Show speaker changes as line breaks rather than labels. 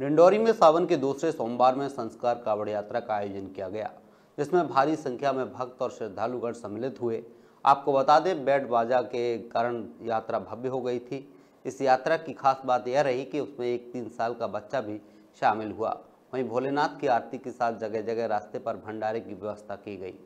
डिंडोरी में सावन के दूसरे सोमवार में संस्कार कावड़ यात्रा का आयोजन किया गया जिसमें भारी संख्या में भक्त और श्रद्धालुगण सम्मिलित हुए आपको बता दें बैट बाजा के कारण यात्रा भव्य हो गई थी इस यात्रा की खास बात यह रही कि उसमें एक तीन साल का बच्चा भी शामिल हुआ वहीं भोलेनाथ की आरती के साथ जगह जगह रास्ते पर भंडारे की व्यवस्था की गई